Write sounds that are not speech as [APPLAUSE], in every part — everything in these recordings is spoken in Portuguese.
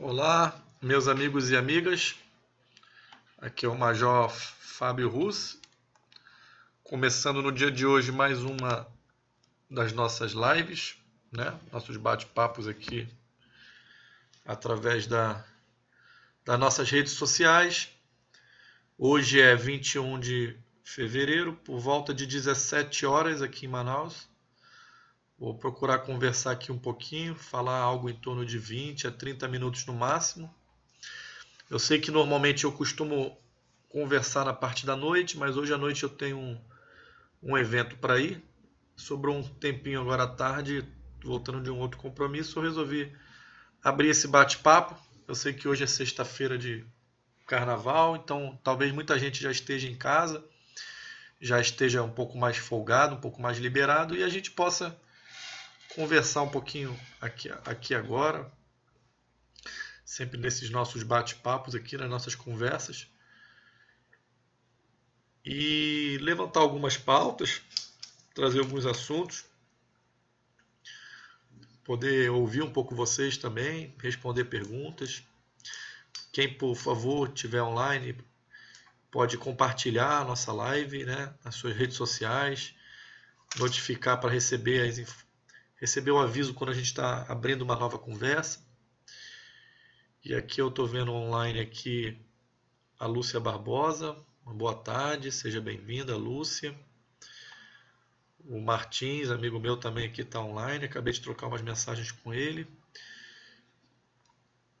Olá, meus amigos e amigas. Aqui é o Major Fábio Russo, começando no dia de hoje mais uma das nossas lives, né? Nossos bate-papos aqui através da, das nossas redes sociais. Hoje é 21 de fevereiro, por volta de 17 horas aqui em Manaus. Vou procurar conversar aqui um pouquinho, falar algo em torno de 20 a 30 minutos no máximo. Eu sei que normalmente eu costumo conversar na parte da noite, mas hoje à noite eu tenho um, um evento para ir. Sobrou um tempinho agora à tarde, voltando de um outro compromisso, eu resolvi abrir esse bate-papo. Eu sei que hoje é sexta-feira de carnaval, então talvez muita gente já esteja em casa, já esteja um pouco mais folgado, um pouco mais liberado e a gente possa conversar um pouquinho aqui, aqui agora, sempre nesses nossos bate-papos aqui, nas nossas conversas, e levantar algumas pautas, trazer alguns assuntos, poder ouvir um pouco vocês também, responder perguntas. Quem, por favor, tiver online, pode compartilhar a nossa live né, nas suas redes sociais, notificar para receber as informações receber um aviso quando a gente está abrindo uma nova conversa. E aqui eu estou vendo online aqui a Lúcia Barbosa. Uma boa tarde, seja bem-vinda, Lúcia. O Martins, amigo meu também aqui está online. Acabei de trocar umas mensagens com ele.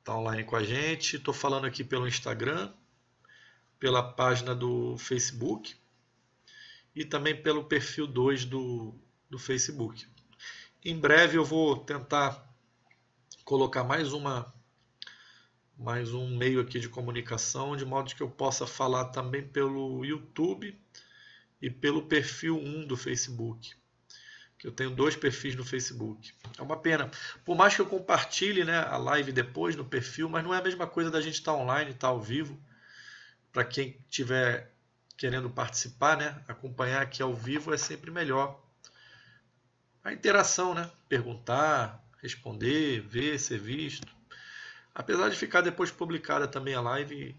Está online com a gente. Estou falando aqui pelo Instagram, pela página do Facebook e também pelo perfil 2 do, do Facebook. Em breve eu vou tentar colocar mais uma mais um meio aqui de comunicação, de modo que eu possa falar também pelo YouTube e pelo perfil 1 do Facebook. Que eu tenho dois perfis no Facebook. É uma pena. Por mais que eu compartilhe né, a live depois no perfil, mas não é a mesma coisa da gente estar tá online, estar tá ao vivo. Para quem estiver querendo participar, né, acompanhar aqui ao vivo é sempre melhor a interação, né? Perguntar, responder, ver, ser visto. Apesar de ficar depois publicada também a live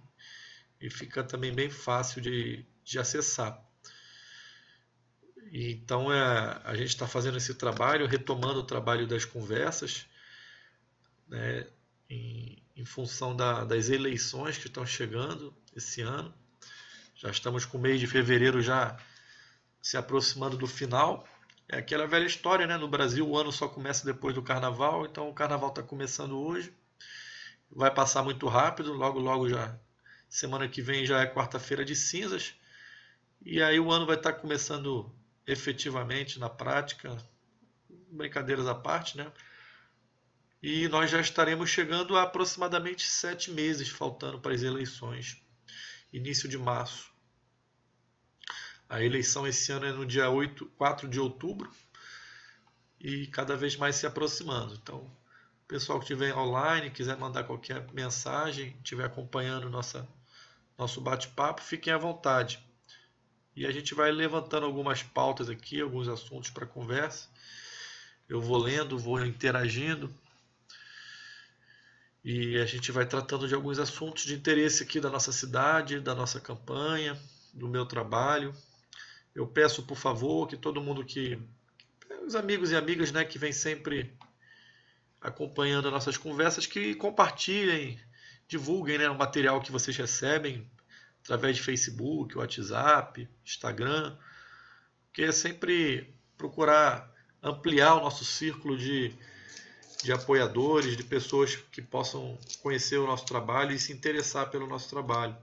e fica também bem fácil de, de acessar. então é, a gente está fazendo esse trabalho, retomando o trabalho das conversas, né, em, em função da, das eleições que estão chegando esse ano. Já estamos com o mês de fevereiro já se aproximando do final. É aquela velha história, né? No Brasil o ano só começa depois do carnaval, então o carnaval está começando hoje. Vai passar muito rápido, logo logo já semana que vem já é quarta-feira de cinzas. E aí o ano vai estar tá começando efetivamente na prática, brincadeiras à parte, né? E nós já estaremos chegando a aproximadamente sete meses faltando para as eleições, início de março. A eleição esse ano é no dia 8, 4 de outubro e cada vez mais se aproximando. Então, pessoal que estiver online, quiser mandar qualquer mensagem, estiver acompanhando nossa, nosso bate-papo, fiquem à vontade. E a gente vai levantando algumas pautas aqui, alguns assuntos para conversa. Eu vou lendo, vou interagindo. E a gente vai tratando de alguns assuntos de interesse aqui da nossa cidade, da nossa campanha, do meu trabalho. Eu peço, por favor, que todo mundo que. Os amigos e amigas né, que vem sempre acompanhando nossas conversas, que compartilhem, divulguem né, o material que vocês recebem através de Facebook, WhatsApp, Instagram, que é sempre procurar ampliar o nosso círculo de, de apoiadores, de pessoas que possam conhecer o nosso trabalho e se interessar pelo nosso trabalho.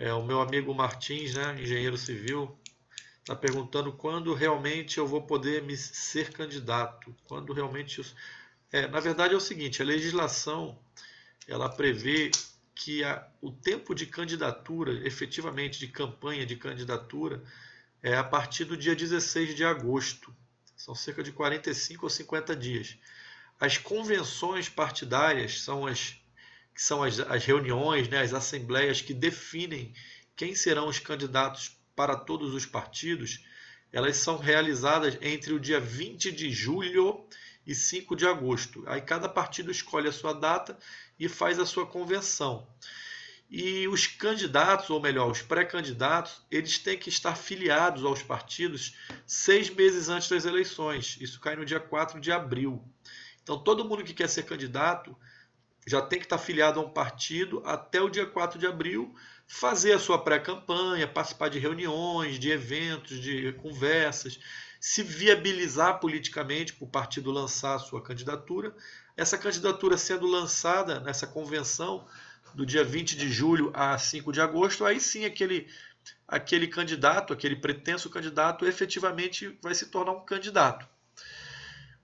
É, o meu amigo Martins, né, engenheiro civil, está perguntando quando realmente eu vou poder me ser candidato. Quando realmente. Isso... É, na verdade é o seguinte: a legislação ela prevê que a, o tempo de candidatura, efetivamente de campanha de candidatura, é a partir do dia 16 de agosto. São cerca de 45 ou 50 dias. As convenções partidárias são as que são as, as reuniões, né, as assembleias que definem quem serão os candidatos para todos os partidos, elas são realizadas entre o dia 20 de julho e 5 de agosto. Aí cada partido escolhe a sua data e faz a sua convenção. E os candidatos, ou melhor, os pré-candidatos, eles têm que estar filiados aos partidos seis meses antes das eleições. Isso cai no dia 4 de abril. Então, todo mundo que quer ser candidato já tem que estar filiado a um partido até o dia 4 de abril, fazer a sua pré-campanha, participar de reuniões, de eventos, de conversas, se viabilizar politicamente para o partido lançar a sua candidatura. Essa candidatura sendo lançada nessa convenção do dia 20 de julho a 5 de agosto, aí sim aquele aquele candidato, aquele pretenso candidato efetivamente vai se tornar um candidato.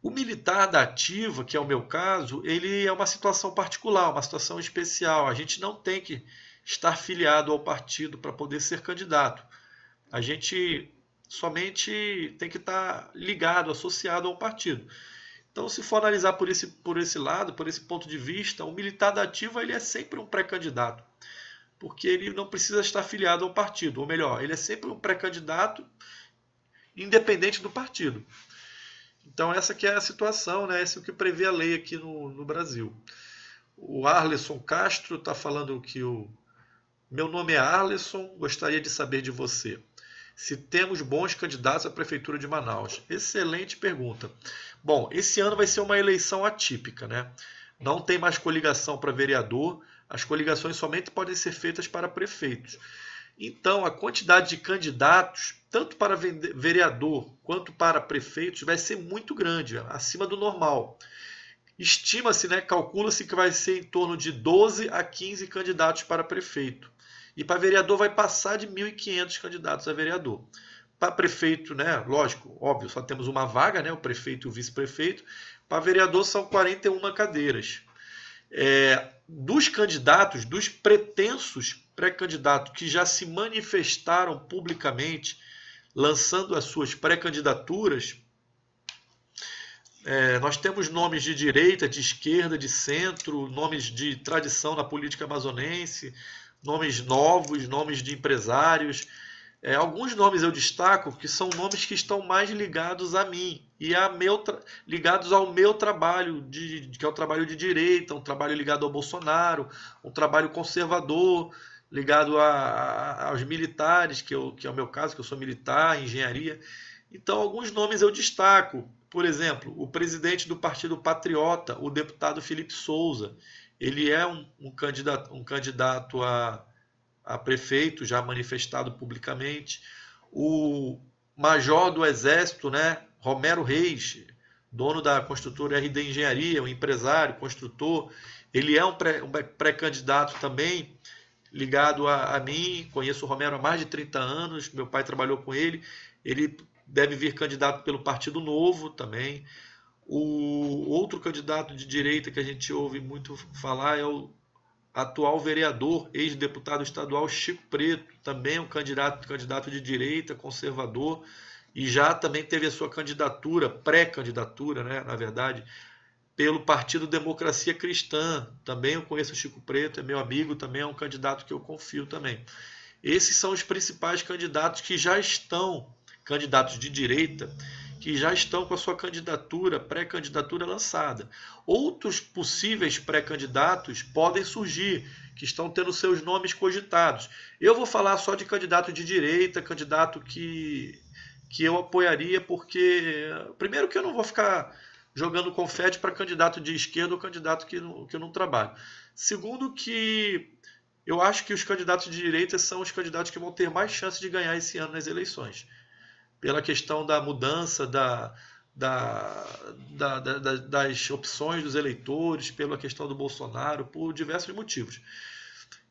O militar da ativa, que é o meu caso, ele é uma situação particular, uma situação especial. A gente não tem que estar filiado ao partido para poder ser candidato. A gente somente tem que estar ligado, associado ao partido. Então, se for analisar por esse, por esse lado, por esse ponto de vista, o militar da ativa ele é sempre um pré-candidato, porque ele não precisa estar filiado ao partido, ou melhor, ele é sempre um pré-candidato independente do partido. Então essa que é a situação, né? Esse é o que prevê a lei aqui no, no Brasil. O Arlisson Castro está falando que o meu nome é Arlisson, gostaria de saber de você. Se temos bons candidatos à prefeitura de Manaus? Excelente pergunta. Bom, esse ano vai ser uma eleição atípica, né? Não tem mais coligação para vereador, as coligações somente podem ser feitas para prefeitos. Então, a quantidade de candidatos, tanto para vereador quanto para prefeito, vai ser muito grande, acima do normal. Estima-se, né, calcula-se que vai ser em torno de 12 a 15 candidatos para prefeito. E para vereador vai passar de 1.500 candidatos a vereador. Para prefeito, né, lógico, óbvio, só temos uma vaga, né, o prefeito e o vice-prefeito. Para vereador são 41 cadeiras. É, dos candidatos, dos pretensos pré-candidato que já se manifestaram publicamente lançando as suas pré-candidaturas, é, nós temos nomes de direita, de esquerda, de centro, nomes de tradição na política amazonense, nomes novos, nomes de empresários. É, alguns nomes eu destaco que são nomes que estão mais ligados a mim e a meu ligados ao meu trabalho, de, que é o trabalho de direita, um trabalho ligado ao Bolsonaro, um trabalho conservador, ligado a, a, aos militares, que, eu, que é o meu caso, que eu sou militar, engenharia. Então, alguns nomes eu destaco. Por exemplo, o presidente do Partido Patriota, o deputado Felipe Souza. Ele é um, um candidato, um candidato a, a prefeito, já manifestado publicamente. O major do Exército, né, Romero Reis, dono da construtora RD Engenharia, um empresário, construtor, ele é um pré-candidato um pré também ligado a, a mim, conheço o Romero há mais de 30 anos, meu pai trabalhou com ele, ele deve vir candidato pelo Partido Novo também. O outro candidato de direita que a gente ouve muito falar é o atual vereador, ex-deputado estadual Chico Preto, também é um candidato, candidato de direita, conservador, e já também teve a sua candidatura, pré-candidatura, né, na verdade, pelo Partido Democracia Cristã. Também eu conheço o Chico Preto, é meu amigo, também é um candidato que eu confio também. Esses são os principais candidatos que já estão, candidatos de direita, que já estão com a sua candidatura, pré-candidatura lançada. Outros possíveis pré-candidatos podem surgir, que estão tendo seus nomes cogitados. Eu vou falar só de candidato de direita, candidato que, que eu apoiaria, porque, primeiro, que eu não vou ficar jogando confete para candidato de esquerda ou candidato que não, que não trabalha. Segundo, que eu acho que os candidatos de direita são os candidatos que vão ter mais chance de ganhar esse ano nas eleições, pela questão da mudança da, da, da, da, das opções dos eleitores, pela questão do Bolsonaro, por diversos motivos.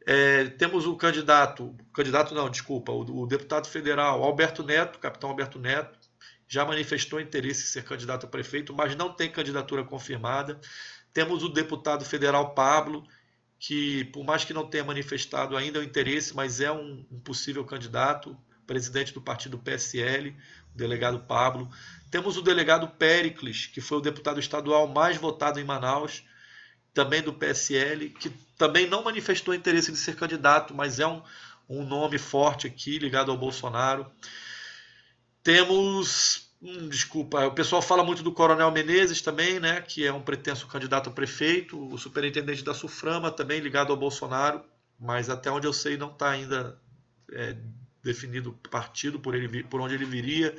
É, temos o candidato, candidato não, desculpa, o, o, deputado federal Alberto Neto, capitão Alberto Neto, já manifestou interesse em ser candidato a prefeito, mas não tem candidatura confirmada. Temos o deputado federal Pablo, que, por mais que não tenha manifestado ainda o interesse, mas é um, um possível candidato, presidente do partido PSL, o delegado Pablo. Temos o delegado pericles que foi o deputado estadual mais votado em Manaus, também do PSL, que também não manifestou interesse de ser candidato, mas é um, um nome forte aqui ligado ao Bolsonaro. Temos. Hum, desculpa, o pessoal fala muito do Coronel Menezes também, né? Que é um pretenso candidato a prefeito, o superintendente da Suframa também ligado ao Bolsonaro, mas até onde eu sei não está ainda é, definido o partido por, ele, por onde ele viria.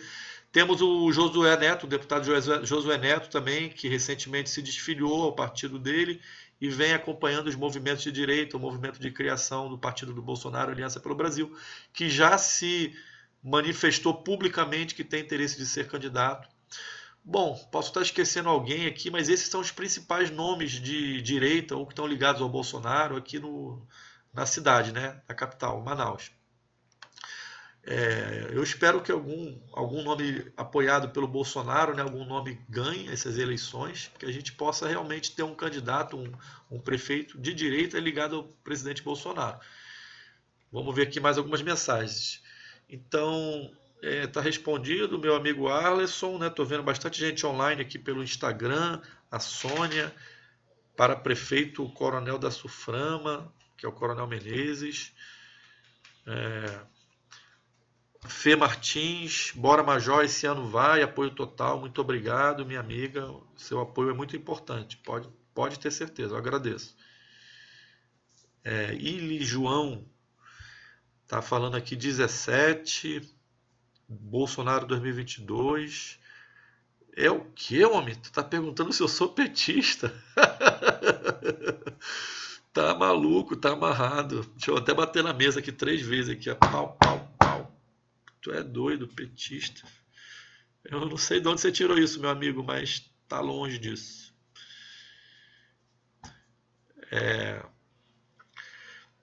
Temos o Josué Neto, o deputado Josué Neto também, que recentemente se desfiliou ao partido dele e vem acompanhando os movimentos de direita, o movimento de criação do partido do Bolsonaro, Aliança pelo Brasil, que já se manifestou publicamente que tem interesse de ser candidato. Bom, posso estar esquecendo alguém aqui, mas esses são os principais nomes de direita ou que estão ligados ao Bolsonaro aqui no, na cidade, né, na capital, Manaus. É, eu espero que algum, algum nome apoiado pelo Bolsonaro, né, algum nome ganhe essas eleições, que a gente possa realmente ter um candidato, um, um prefeito de direita ligado ao presidente Bolsonaro. Vamos ver aqui mais algumas mensagens. Então, está é, tá respondido, meu amigo Arleson, né? Estou vendo bastante gente online aqui pelo Instagram, a Sônia, para prefeito Coronel da Suframa, que é o Coronel Menezes. É, Fê Martins, bora Major, esse ano vai, apoio total, muito obrigado, minha amiga. Seu apoio é muito importante, pode, pode ter certeza, eu agradeço. É, Ili João Tá falando aqui 17, Bolsonaro 2022. É o que, homem? Tu tá perguntando se eu sou petista? [LAUGHS] tá maluco, tá amarrado. Deixa eu até bater na mesa aqui três vezes aqui, ó. pau, pau, pau. Tu é doido, petista. Eu não sei de onde você tirou isso, meu amigo, mas tá longe disso. É...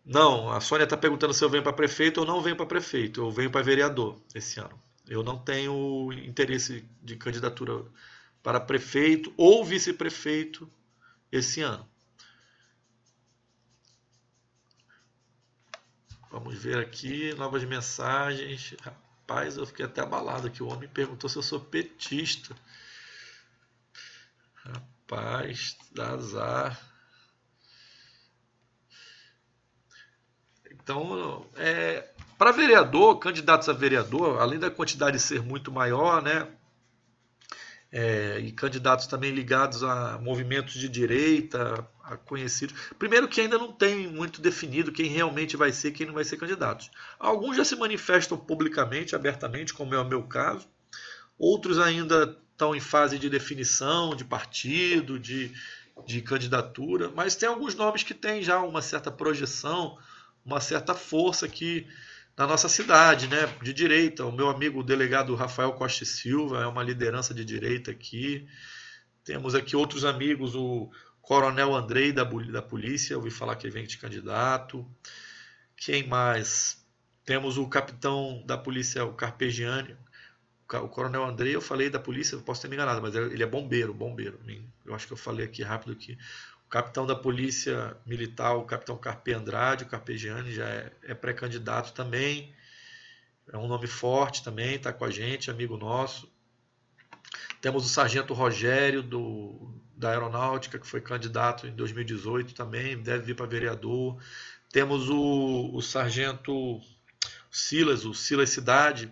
Não, a Sônia está perguntando se eu venho para prefeito ou não venho para prefeito. Eu venho para vereador esse ano. Eu não tenho interesse de candidatura para prefeito ou vice-prefeito esse ano. Vamos ver aqui novas mensagens. Rapaz, eu fiquei até abalado que o homem perguntou se eu sou petista. Rapaz, dá azar. Então, é, para vereador, candidatos a vereador, além da quantidade ser muito maior, né? É, e candidatos também ligados a movimentos de direita, a conhecidos. Primeiro que ainda não tem muito definido quem realmente vai ser, quem não vai ser candidato. Alguns já se manifestam publicamente, abertamente, como é o meu caso. Outros ainda estão em fase de definição de partido, de, de candidatura, mas tem alguns nomes que têm já uma certa projeção, uma certa força aqui na nossa cidade, né? De direita, o meu amigo o delegado Rafael Costa Silva é uma liderança de direita aqui. Temos aqui outros amigos, o Coronel Andrei da, da polícia, ouvi falar que vem de candidato. Quem mais? Temos o capitão da polícia, o Carpegiani. O Coronel Andrei, eu falei da polícia, posso ter me enganado, mas ele é bombeiro, bombeiro. Hum, eu acho que eu falei aqui rápido que capitão da Polícia Militar, o capitão Carpe Andrade, o Carpegiani já é, é pré-candidato também, é um nome forte também, está com a gente, amigo nosso. Temos o sargento Rogério, do, da Aeronáutica, que foi candidato em 2018 também, deve vir para vereador. Temos o, o sargento Silas, o Silas Cidade,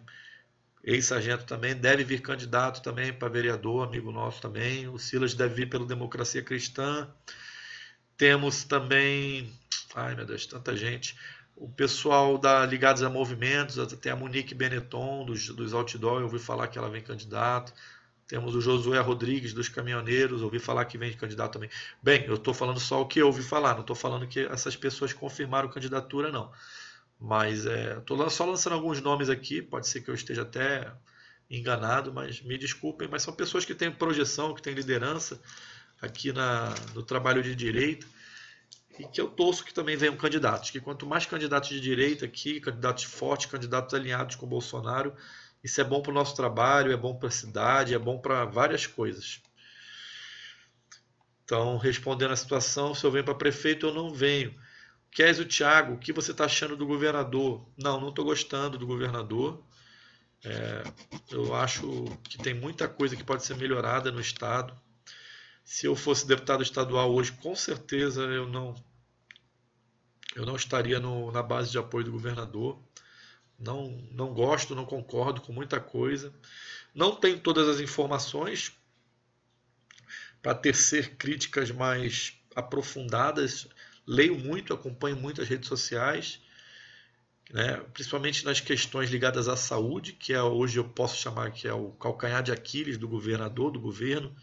ex-sargento também, deve vir candidato também para vereador, amigo nosso também. O Silas deve vir pelo Democracia Cristã. Temos também, ai meu Deus, tanta gente. O pessoal da ligados a movimentos, até a Monique Benetton dos, dos Outdoor, eu ouvi falar que ela vem candidato. Temos o Josué Rodrigues dos Caminhoneiros, ouvi falar que vem de candidato também. Bem, eu estou falando só o que eu ouvi falar, não estou falando que essas pessoas confirmaram candidatura, não. Mas estou é, só lançando alguns nomes aqui, pode ser que eu esteja até enganado, mas me desculpem, mas são pessoas que têm projeção, que têm liderança aqui na, no trabalho de direito, e que eu torço que também venham candidatos, que quanto mais candidatos de direita aqui, candidatos fortes, candidatos alinhados com Bolsonaro, isso é bom para o nosso trabalho, é bom para a cidade, é bom para várias coisas. Então, respondendo à situação, se eu venho para prefeito, eu não venho. Queres o Thiago, o que você está achando do governador? Não, não estou gostando do governador. É, eu acho que tem muita coisa que pode ser melhorada no Estado se eu fosse deputado estadual hoje, com certeza eu não eu não estaria no, na base de apoio do governador. Não, não gosto, não concordo com muita coisa. Não tenho todas as informações para tecer críticas mais aprofundadas. Leio muito, acompanho muito as redes sociais, né? principalmente nas questões ligadas à saúde, que é hoje eu posso chamar que é o calcanhar de Aquiles do governador, do governo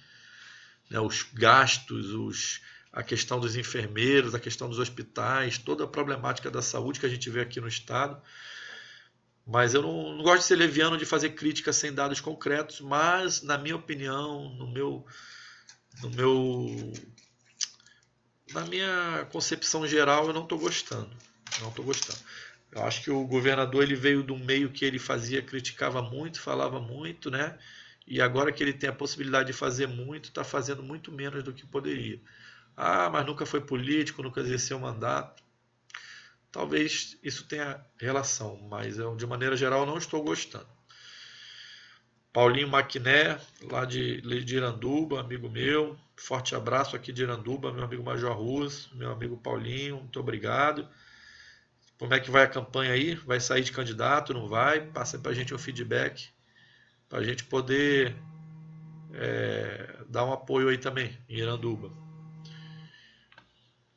né, os gastos, os, a questão dos enfermeiros, a questão dos hospitais, toda a problemática da saúde que a gente vê aqui no Estado. Mas eu não, não gosto de ser leviano de fazer crítica sem dados concretos, mas, na minha opinião, no meu. No meu na minha concepção geral, eu não estou gostando. Não estou gostando. Eu acho que o governador ele veio do meio que ele fazia, criticava muito, falava muito, né? e agora que ele tem a possibilidade de fazer muito, está fazendo muito menos do que poderia. Ah, mas nunca foi político, nunca exerceu mandato. Talvez isso tenha relação, mas eu, de maneira geral não estou gostando. Paulinho Maquiné, lá de, de Iranduba, amigo meu. Forte abraço aqui de Iranduba, meu amigo Major Russo, meu amigo Paulinho, muito obrigado. Como é que vai a campanha aí? Vai sair de candidato? Não vai? Passa para a gente um feedback para a gente poder é, dar um apoio aí também em Iranduba.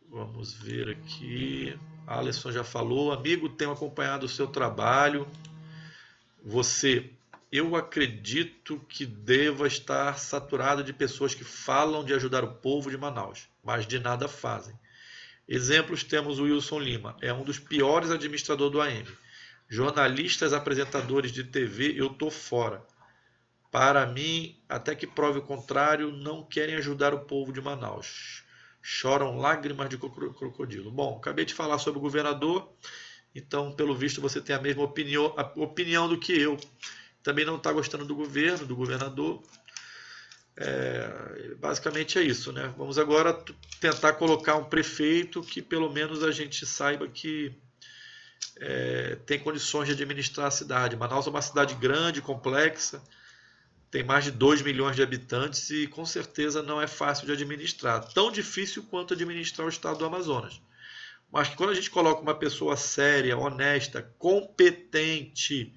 Vamos ver aqui. A Alisson já falou, amigo, tenho acompanhado o seu trabalho. Você, eu acredito que deva estar saturado de pessoas que falam de ajudar o povo de Manaus, mas de nada fazem. Exemplos temos o Wilson Lima, é um dos piores administradores do AM. Jornalistas, apresentadores de TV, eu tô fora. Para mim, até que prove o contrário, não querem ajudar o povo de Manaus. Choram lágrimas de crocodilo. Bom, acabei de falar sobre o governador, então, pelo visto, você tem a mesma opinião, a opinião do que eu. Também não está gostando do governo, do governador. É, basicamente é isso, né? Vamos agora tentar colocar um prefeito que pelo menos a gente saiba que é, tem condições de administrar a cidade. Manaus é uma cidade grande, complexa tem mais de 2 milhões de habitantes e com certeza não é fácil de administrar. Tão difícil quanto administrar o estado do Amazonas. Mas quando a gente coloca uma pessoa séria, honesta, competente,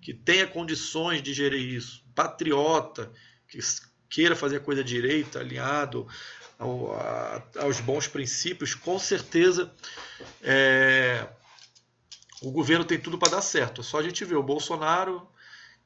que tenha condições de gerir isso, patriota, que queira fazer a coisa direita, alinhado ao, a, aos bons princípios, com certeza é, o governo tem tudo para dar certo. É só a gente ver o Bolsonaro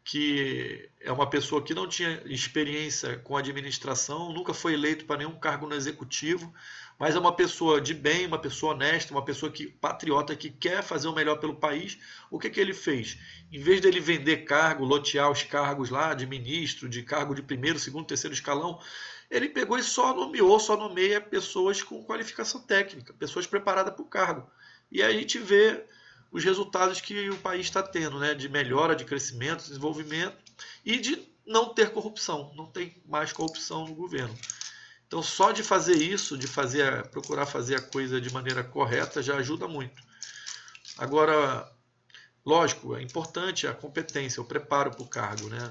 que é uma pessoa que não tinha experiência com administração, nunca foi eleito para nenhum cargo no executivo, mas é uma pessoa de bem, uma pessoa honesta, uma pessoa que patriota que quer fazer o melhor pelo país. O que é que ele fez? Em vez dele vender cargo, lotear os cargos lá de ministro, de cargo de primeiro, segundo, terceiro escalão, ele pegou e só nomeou, só nomeia pessoas com qualificação técnica, pessoas preparadas para o cargo. E aí a gente vê os resultados que o país está tendo, né? de melhora, de crescimento, desenvolvimento e de não ter corrupção, não tem mais corrupção no governo. Então, só de fazer isso, de fazer, procurar fazer a coisa de maneira correta, já ajuda muito. Agora, lógico, é importante a competência, o preparo para o cargo. Né?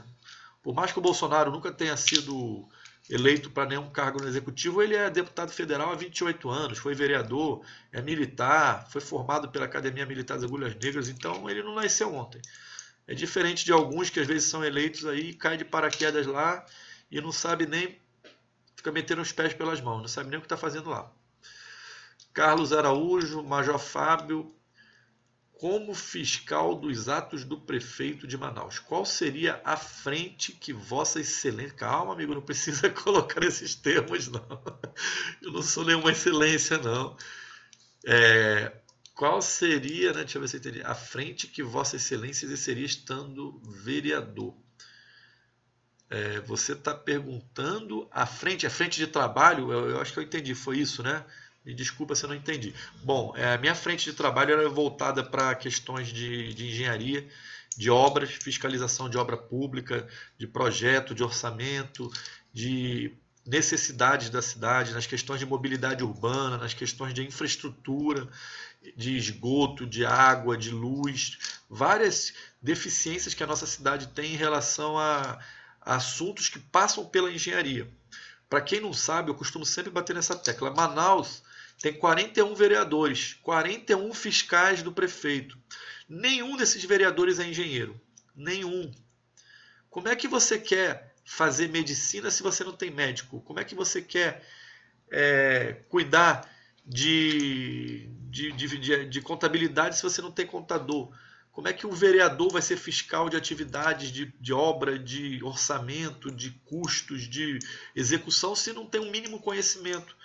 Por mais que o Bolsonaro nunca tenha sido eleito para nenhum cargo no executivo, ele é deputado federal há 28 anos, foi vereador, é militar, foi formado pela Academia Militar das Agulhas Negras, então ele não nasceu ontem. É diferente de alguns que às vezes são eleitos aí, cai de paraquedas lá e não sabe nem fica metendo os pés pelas mãos, não sabe nem o que está fazendo lá. Carlos Araújo, Major Fábio, como fiscal dos atos do prefeito de Manaus. Qual seria a frente que Vossa Excelência. Calma, amigo, não precisa [LAUGHS] colocar esses termos, não. Eu não sou nenhuma excelência, não. É... Qual seria, né, deixa eu ver se eu entendi, a frente que Vossa Excelência exerceria estando vereador? É, você está perguntando a frente, a frente de trabalho, eu, eu acho que eu entendi, foi isso, né? E desculpa se eu não entendi. Bom, é, a minha frente de trabalho era voltada para questões de, de engenharia, de obras, fiscalização de obra pública, de projeto, de orçamento, de necessidades da cidade, nas questões de mobilidade urbana, nas questões de infraestrutura, de esgoto, de água, de luz, várias deficiências que a nossa cidade tem em relação a, a assuntos que passam pela engenharia. Para quem não sabe, eu costumo sempre bater nessa tecla. Manaus tem 41 vereadores, 41 fiscais do prefeito. Nenhum desses vereadores é engenheiro. Nenhum. Como é que você quer fazer medicina se você não tem médico? Como é que você quer é, cuidar de, de, de, de, contabilidade se você não tem contador? Como é que um vereador vai ser fiscal de atividades de, de obra, de orçamento, de custos, de execução, se não tem um mínimo conhecimento?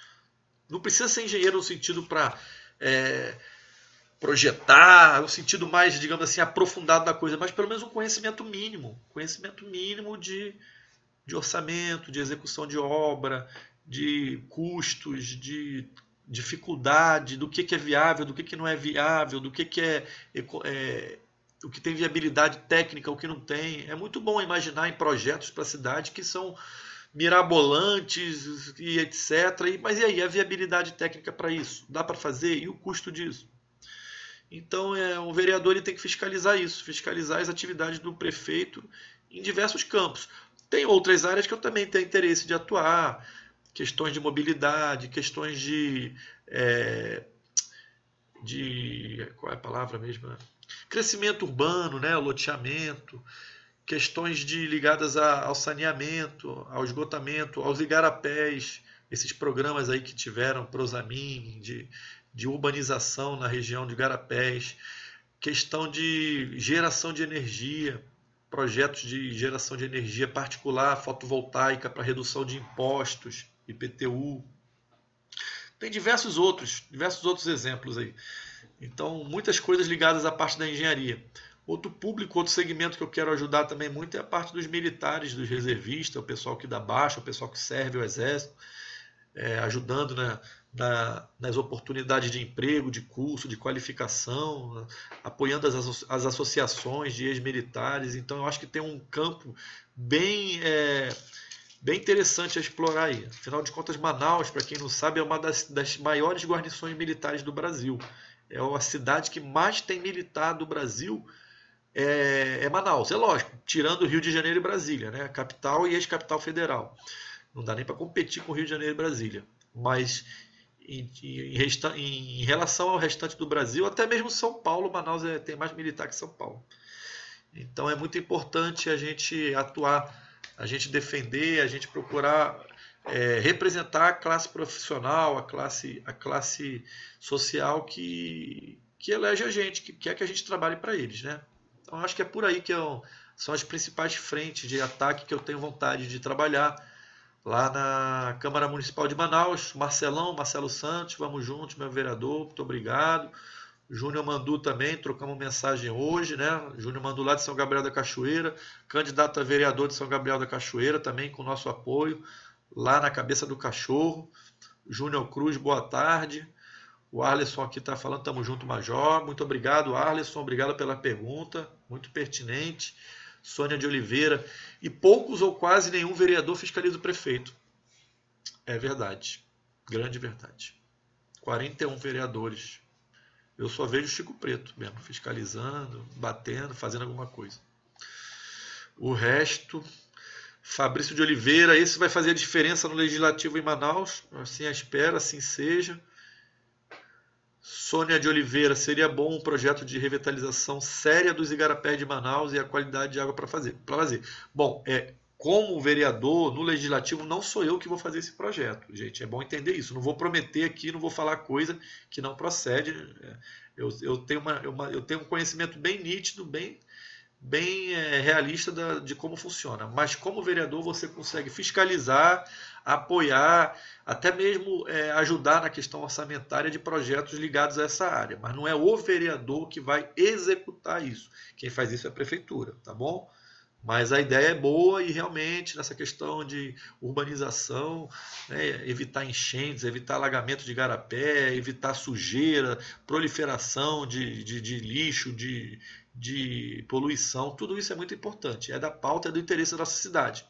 Não precisa ser engenheiro no sentido para é, projetar, no sentido mais, digamos assim, aprofundado da coisa, mas pelo menos um conhecimento mínimo. Conhecimento mínimo de, de orçamento, de execução de obra, de custos, de dificuldade, do que, que é viável, do que, que não é viável, do que, que é, é o que tem viabilidade técnica, o que não tem. É muito bom imaginar em projetos para a cidade que são mirabolantes e etc. E, mas e aí, a viabilidade técnica para isso? Dá para fazer? E o custo disso? Então, é, o vereador ele tem que fiscalizar isso, fiscalizar as atividades do prefeito em diversos campos. Tem outras áreas que eu também tenho interesse de atuar, questões de mobilidade, questões de. É, de qual é a palavra mesmo? Né? Crescimento urbano, né? loteamento questões de ligadas a, ao saneamento, ao esgotamento, aos igarapés, esses programas aí que tiveram, Prosamin, de, de urbanização na região de igarapés, questão de geração de energia, projetos de geração de energia particular, fotovoltaica para redução de impostos, IPTU. Tem diversos outros, diversos outros exemplos aí. Então, muitas coisas ligadas à parte da engenharia. Outro público, outro segmento que eu quero ajudar também muito é a parte dos militares, dos reservistas, o pessoal que dá baixa, o pessoal que serve o exército, é, ajudando na, na, nas oportunidades de emprego, de curso, de qualificação, né? apoiando as, as associações de ex-militares. Então, eu acho que tem um campo bem, é, bem interessante a explorar aí. Afinal de contas, Manaus, para quem não sabe, é uma das, das maiores guarnições militares do Brasil. É a cidade que mais tem militar do Brasil é, é Manaus, é lógico, tirando Rio de Janeiro e Brasília, né? Capital e ex-capital federal. Não dá nem para competir com Rio de Janeiro e Brasília. Mas em, em, em, relação ao restante do Brasil, até mesmo São Paulo, Manaus é, tem mais militar que São Paulo. Então é muito importante a gente atuar, a gente defender, a gente procurar é, representar a classe profissional, a classe, a classe social que, que elege a gente, que quer que a gente trabalhe para eles, né? Então acho que é por aí que eu, são as principais frentes de ataque que eu tenho vontade de trabalhar lá na Câmara Municipal de Manaus. Marcelão, Marcelo Santos, vamos juntos, meu vereador, muito obrigado. Júnior Mandu também, trocamos mensagem hoje, né? Júnior Mandu lá de São Gabriel da Cachoeira, candidato a vereador de São Gabriel da Cachoeira, também com nosso apoio, lá na cabeça do cachorro. Júnior Cruz, boa tarde. O Arleson aqui está falando, tamo junto, Major. Muito obrigado, Arleson. Obrigado pela pergunta, muito pertinente. Sônia de Oliveira. E poucos ou quase nenhum vereador fiscaliza o prefeito. É verdade. Grande verdade. 41 vereadores. Eu só vejo Chico Preto mesmo, fiscalizando, batendo, fazendo alguma coisa. O resto. Fabrício de Oliveira, esse vai fazer a diferença no legislativo em Manaus. Assim a espera, assim seja. Sônia de Oliveira, seria bom um projeto de revitalização séria dos igarapés de Manaus e a qualidade de água para fazer. Para fazer. Bom, é como vereador no legislativo não sou eu que vou fazer esse projeto, gente. É bom entender isso. Não vou prometer aqui, não vou falar coisa que não procede. Né? Eu, eu tenho uma, uma eu tenho um conhecimento bem nítido, bem bem é, realista da, de como funciona. Mas como vereador você consegue fiscalizar, apoiar, até mesmo é, ajudar na questão orçamentária de projetos ligados a essa área. Mas não é o vereador que vai executar isso. Quem faz isso é a prefeitura, tá bom? Mas a ideia é boa e realmente nessa questão de urbanização, né, evitar enchentes, evitar alagamento de garapé, evitar sujeira, proliferação de, de, de lixo, de, de poluição, tudo isso é muito importante, é da pauta, é do interesse da nossa cidade.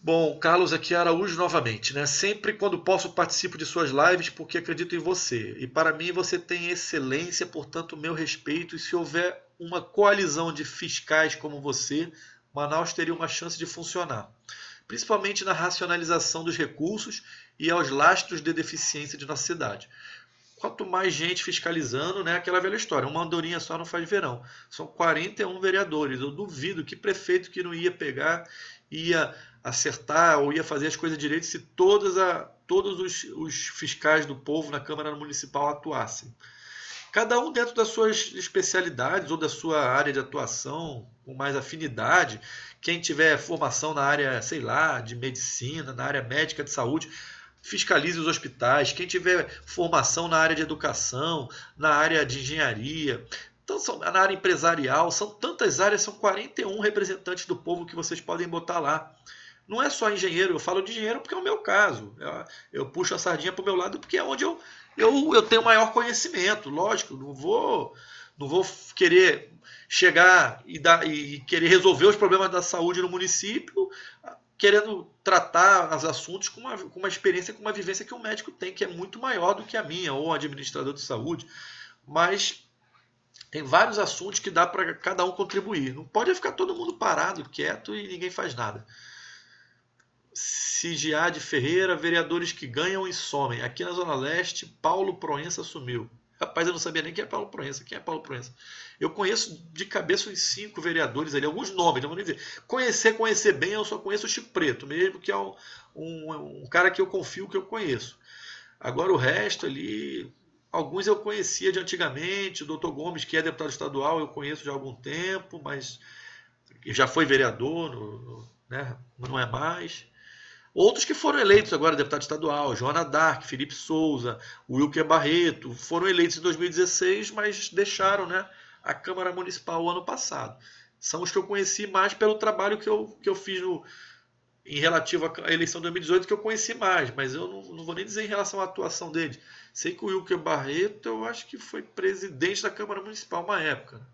Bom, Carlos aqui Araújo novamente, né? Sempre quando posso participo de suas lives porque acredito em você. E para mim você tem excelência, portanto, meu respeito. E se houver uma coalizão de fiscais como você, Manaus teria uma chance de funcionar, principalmente na racionalização dos recursos e aos lastros de deficiência de nossa cidade quanto mais gente fiscalizando, né, aquela velha história, uma andorinha só não faz verão. São 41 vereadores, eu duvido que prefeito que não ia pegar, ia acertar ou ia fazer as coisas direito se todas a, todos os, os fiscais do povo na Câmara Municipal atuassem. Cada um dentro das suas especialidades ou da sua área de atuação, com mais afinidade. Quem tiver formação na área, sei lá, de medicina, na área médica de saúde, fiscalize os hospitais, quem tiver formação na área de educação, na área de engenharia, então, são, na área empresarial, são tantas áreas, são 41 representantes do povo que vocês podem botar lá. Não é só engenheiro, eu falo de engenheiro porque é o meu caso. Eu, eu puxo a sardinha para o meu lado porque é onde eu, eu, eu tenho maior conhecimento. Lógico, não vou não vou querer chegar e, dar, e querer resolver os problemas da saúde no município, querendo tratar os assuntos com uma, com uma experiência, com uma vivência que o um médico tem, que é muito maior do que a minha, ou o administrador de saúde. Mas tem vários assuntos que dá para cada um contribuir. Não pode ficar todo mundo parado, quieto e ninguém faz nada. Sigiade Ferreira, vereadores que ganham e somem. Aqui na Zona Leste, Paulo Proença sumiu Rapaz, eu não sabia nem quem é Paulo Proença. Quem é Paulo Proença? Eu conheço de cabeça uns cinco vereadores ali, alguns nomes, não vou nem dizer. Conhecer, conhecer bem, eu só conheço o Chico Preto, mesmo que é um, um, um cara que eu confio que eu conheço. Agora o resto ali, alguns eu conhecia de antigamente, o doutor Gomes, que é deputado estadual, eu conheço de algum tempo, mas já foi vereador, no, no, né? não é mais. Outros que foram eleitos agora, deputado estadual, Joana Dark, Felipe Souza, Wilker Barreto, foram eleitos em 2016, mas deixaram né, a Câmara Municipal ano passado. São os que eu conheci mais pelo trabalho que eu, que eu fiz no, em relativo à eleição de 2018, que eu conheci mais, mas eu não, não vou nem dizer em relação à atuação dele. Sei que o Wilker Barreto, eu acho que foi presidente da Câmara Municipal uma época. Né?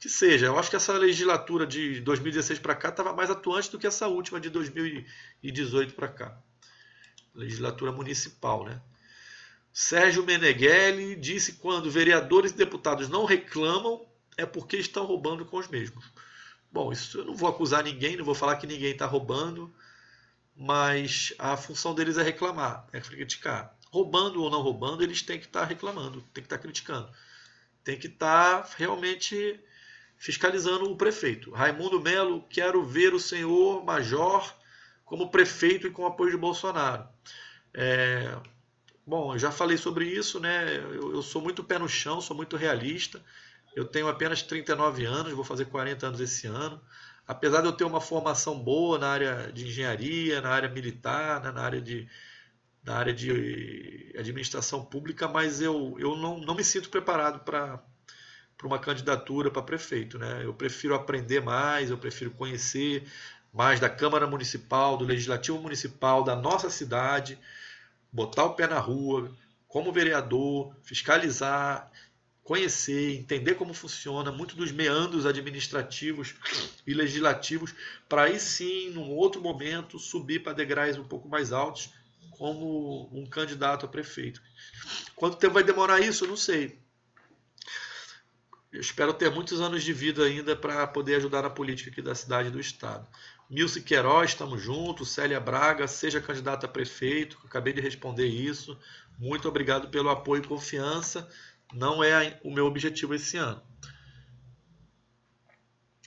que seja. Eu acho que essa legislatura de 2016 para cá estava mais atuante do que essa última de 2018 para cá. Legislatura municipal, né? Sérgio Meneghelli disse quando vereadores e deputados não reclamam é porque estão roubando com os mesmos. Bom, isso eu não vou acusar ninguém, não vou falar que ninguém está roubando, mas a função deles é reclamar, é criticar. Roubando ou não roubando, eles têm que estar tá reclamando, têm que estar tá criticando, têm que estar tá realmente fiscalizando o prefeito. Raimundo Melo, quero ver o senhor major como prefeito e com apoio de Bolsonaro. É, bom, eu já falei sobre isso, né? Eu, eu sou muito pé no chão, sou muito realista. Eu tenho apenas 39 anos, vou fazer 40 anos esse ano. Apesar de eu ter uma formação boa na área de engenharia, na área militar, né, na área de, na área de administração pública, mas eu, eu não, não me sinto preparado para para uma candidatura para prefeito. Né? Eu prefiro aprender mais, eu prefiro conhecer mais da Câmara Municipal, do Legislativo Municipal, da nossa cidade, botar o pé na rua, como vereador, fiscalizar, conhecer, entender como funciona, muito dos meandros administrativos e legislativos, para aí sim, num outro momento, subir para degraus um pouco mais altos como um candidato a prefeito. Quanto tempo vai demorar isso? Não sei. Eu espero ter muitos anos de vida ainda para poder ajudar na política aqui da cidade e do estado. Milce Queiroz, estamos juntos. Célia Braga, seja candidata a prefeito. Acabei de responder isso. Muito obrigado pelo apoio e confiança. Não é o meu objetivo esse ano.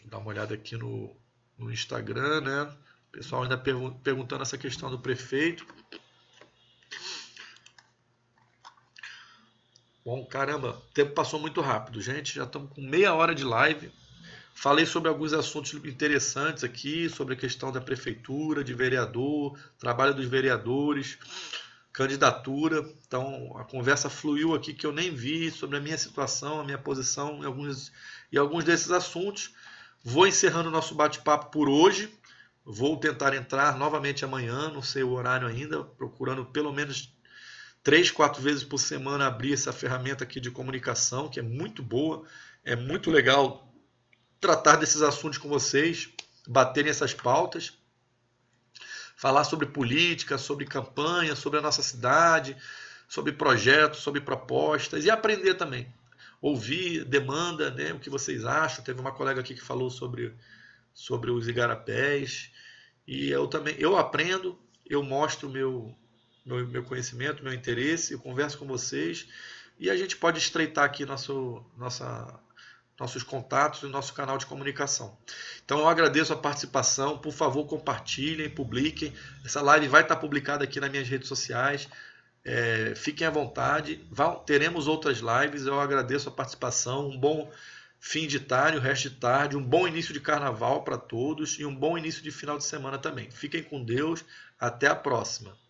Dá uma olhada aqui no, no Instagram, né? O pessoal ainda perguntando essa questão do prefeito. Bom, caramba, o tempo passou muito rápido, gente. Já estamos com meia hora de live. Falei sobre alguns assuntos interessantes aqui, sobre a questão da prefeitura, de vereador, trabalho dos vereadores, candidatura. Então, a conversa fluiu aqui que eu nem vi sobre a minha situação, a minha posição e alguns, e alguns desses assuntos. Vou encerrando o nosso bate-papo por hoje. Vou tentar entrar novamente amanhã, não sei o horário ainda, procurando pelo menos três, quatro vezes por semana abrir essa ferramenta aqui de comunicação, que é muito boa, é muito legal tratar desses assuntos com vocês, baterem essas pautas, falar sobre política, sobre campanha, sobre a nossa cidade, sobre projetos, sobre propostas e aprender também. Ouvir demanda, né, o que vocês acham. Teve uma colega aqui que falou sobre, sobre os igarapés. E eu também, eu aprendo, eu mostro meu meu conhecimento, meu interesse, eu converso com vocês e a gente pode estreitar aqui nosso, nossa, nossos contatos e nosso canal de comunicação. Então eu agradeço a participação, por favor compartilhem, publiquem. Essa live vai estar publicada aqui nas minhas redes sociais. É, fiquem à vontade, teremos outras lives. Eu agradeço a participação. Um bom fim de tarde, o resto de tarde, um bom início de carnaval para todos e um bom início de final de semana também. Fiquem com Deus, até a próxima.